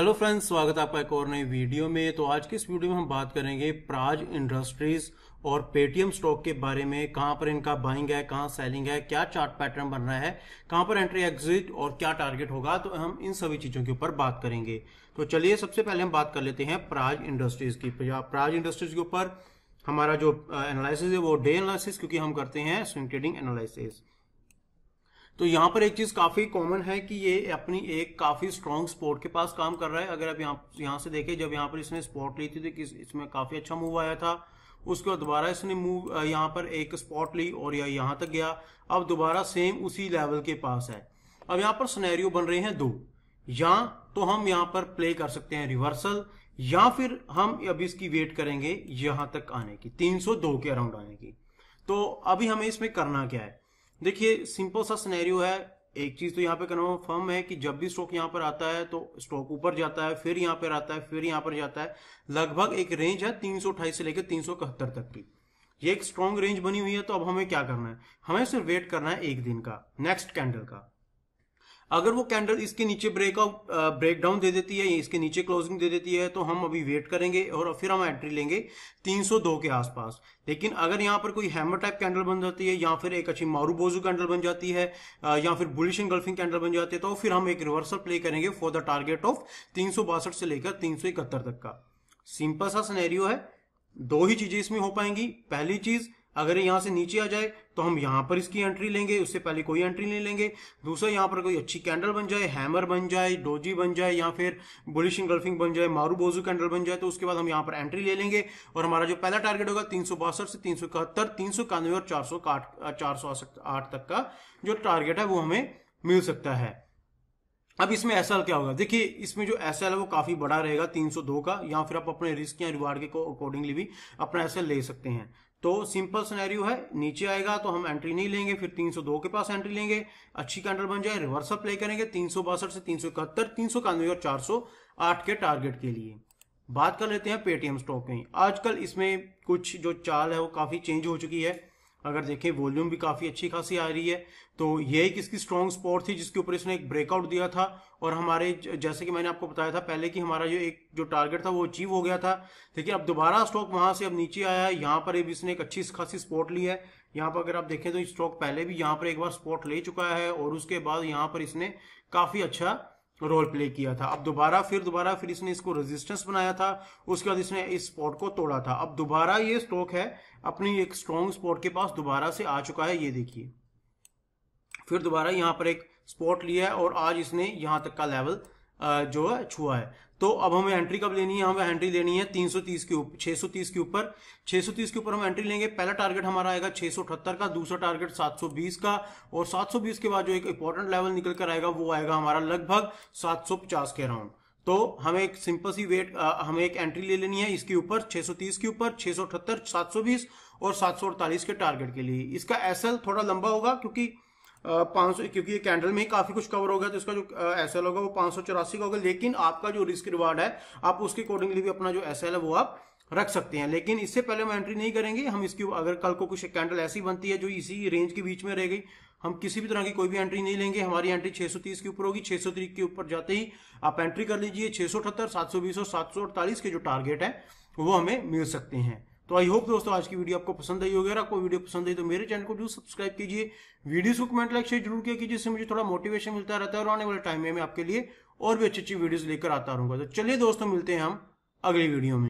hello friends स्वागत है आपका एक और नई वीडियो में तो आज की इस वीडियो में हम बात करेंगे प्राज इंडस्ट्रीज और पेटीएम स्टॉक के बारे में कहां पर इनका बाइंग है कहां सेलिंग है क्या चार्ट पैटर्न बन रहा है कहां पर एंट्री एग्जिट और क्या टारगेट होगा तो हम इन सभी चीजों के ऊपर बात करेंगे तो चलिए सबसे पहले हम बात कर लेते हैं प्राज इंडस्ट्रीज की तो प्राज इंडस्ट्रीज के ऊपर हमारा जो एनालिसिस है वो डे एनालिसिस क्योंकि हम करते हैं स्विंग ट्रेडिंग एनालिसिस तो यहाँ पर एक चीज़ काफ़ी कॉमन है कि ये अपनी एक काफ़ी स्ट्रॉन्ग स्पोर्ट के पास काम कर रहा है अगर आप यहाँ यहाँ से देखें जब यहाँ पर इसने स्पॉट ली थी तो इसमें काफ़ी अच्छा मूव आया था उसके बाद दोबारा इसने मूव यहाँ पर एक स्पॉट ली और यह यहाँ तक गया अब दोबारा सेम उसी लेवल के पास है अब यहाँ पर स्नैरियो बन रहे हैं दो या तो हम यहाँ पर प्ले कर सकते हैं रिवर्सल या फिर हम अभी इसकी वेट करेंगे यहां तक आने की 302 के अराउंड आने की तो अभी हमें इसमें करना क्या है देखिए सिंपल सा सिनेरियो है एक चीज तो यहाँ पे कन्फर्म है कि जब भी स्टॉक यहाँ पर आता है तो स्टॉक ऊपर जाता है फिर यहाँ पर आता है फिर यहाँ पर जाता है लगभग एक रेंज है तीन से लेकर तीन तक की ये एक स्ट्रॉन्ग रेंज बनी हुई है तो अब हमें क्या करना है हमें सिर्फ वेट करना है एक दिन का नेक्स्ट कैंडल का अगर वो कैंडल इसके नीचे ब्रेकआउट ब्रेक डाउन दे देती है इसके नीचे क्लोजिंग दे देती है तो हम अभी वेट करेंगे और फिर हम एंट्री लेंगे 302 के आसपास लेकिन अगर यहाँ पर कोई हैमर टाइप कैंडल बन जाती है या फिर एक अच्छी मारूबोजू कैंडल बन जाती है या फिर बुलिश गल्फिंग कैंडल बन जाती है तो फिर हम एक रिवर्सल प्ले करेंगे फॉर द टारगेट ऑफ तीन से लेकर तीन तक का सिंपल सा सनेरियो है दो ही चीजें इसमें हो पाएंगी पहली चीज अगर ये यहाँ से नीचे आ जाए तो हम यहां पर इसकी एंट्री लेंगे उससे पहले कोई एंट्री नहीं लेंगे दूसरा यहाँ पर कोई अच्छी कैंडल बन जाए हैमर बन जाए डोजी बन जाए या फिर बुलिश इंगल्फिंग बन जाए मारू बोजू कैंडल बन जाए तो उसके बाद हम यहाँ पर एंट्री ले लेंगे और हमारा जो पहला टारगेट होगा तीन से तीन सौ इक्यानवे और चार सौ आठ तक का जो टारगेट है वो हमें मिल सकता है अब इसमें एस क्या होगा देखिए इसमें जो एस है वो काफी बड़ा रहेगा 302 का या फिर आप अपने रिस्क या रिवार्ड के अकॉर्डिंगली भी अपना एस ले सकते हैं तो सिंपल सिनेरियो है नीचे आएगा तो हम एंट्री नहीं लेंगे फिर 302 के पास एंट्री लेंगे अच्छी कैंडल बन जाए रिवर्सल प्ले करेंगे तीन से तीन सौ इकहत्तर तीन सौ और चार सौ आठ के टारगेट के लिए बात कर लेते हैं पेटीएम स्टॉक की आजकल इसमें कुछ जो चाल है वो काफ़ी चेंज हो चुकी है अगर देखें वॉल्यूम भी काफ़ी अच्छी खासी आ रही है तो ये एक इसकी स्ट्रॉन्ग स्पॉट थी जिसके ऊपर इसने एक ब्रेकआउट दिया था और हमारे जैसे कि मैंने आपको बताया था पहले कि हमारा जो एक जो टारगेट था वो अचीव हो गया था लेकिन अब दोबारा स्टॉक वहां से अब नीचे आया है यहाँ पर भी इसने एक अच्छी खासी स्पॉट ली है यहाँ पर अगर आप देखें तो स्टॉक पहले भी यहाँ पर एक बार स्पॉट ले चुका है और उसके बाद यहाँ पर इसने काफ़ी अच्छा रोल प्ले किया था अब दोबारा फिर दोबारा फिर इसने इसको रेजिस्टेंस बनाया था उसके बाद इसने इस स्पॉट को तोड़ा था अब दोबारा ये स्ट्रोक है अपनी एक स्ट्रॉन्ग स्पॉट के पास दोबारा से आ चुका है ये देखिए फिर दोबारा यहां पर एक स्पॉट लिया है और आज इसने यहां तक का लेवल जो है छुआ है तो अब हमें एंट्री कब लेनी है हमें एंट्री लेनी है 330 के ऊपर 630 के ऊपर 630 के ऊपर हम एंट्री लेंगे पहला टारगेट हमारा आएगा छह का दूसरा टारगेट 720 का और 720 के बाद जो एक इंपॉर्टेंट लेवल निकल कर आएगा वो आएगा हमारा लगभग 750 के अराउंड तो हमें एक सिंपल सी वेट हमें एक एंट्री ले लेनी है इसके ऊपर 630 के ऊपर 678 सौ और सात के टारगेट के लिए इसका एसएल थोड़ा लंबा होगा क्योंकि पाँच सौ क्योंकि ये कैंडल में ही काफी कुछ कवर होगा तो इसका जो एस एल होगा वो पाँच सौ चौरासी का होगा लेकिन आपका जो रिस्क रिवार्ड है आप उसके अकॉर्डिंगली भी अपना जो एस एल है वो आप रख सकते हैं लेकिन इससे पहले हम एंट्री नहीं करेंगे हम इसकी अगर कल को कुछ कैंडल ऐसी बनती है जो इसी रेंज के बीच में रह गई हम किसी भी तरह की कोई भी एंट्री नहीं लेंगे हमारी एंट्री 630 के ऊपर होगी 630 के ऊपर जाते ही आप एंट्री कर लीजिए सौ बीस और अड़तालीस के जो टारगेट है वो हमें मिल सकते हैं तो आई होप दोस्तों आज की वीडियो आपको पसंद आई होगी अगर आपको वीडियो पसंद आई तो मेरे चैनल को जरूर सब्सक्राइब कीजिए वीडियोस को कमेंट लाइक शेयर जरूर किया कीजिए जिससे मुझे थोड़ा मोटिवेशन मिलता रहता है और आने वाले टाइम में मैं आपके लिए और भी अच्छी अच्छी वीडियोज लेकर आता रहूंगा तो चलिए दोस्तों मिलते हैं हम अगली वीडियो में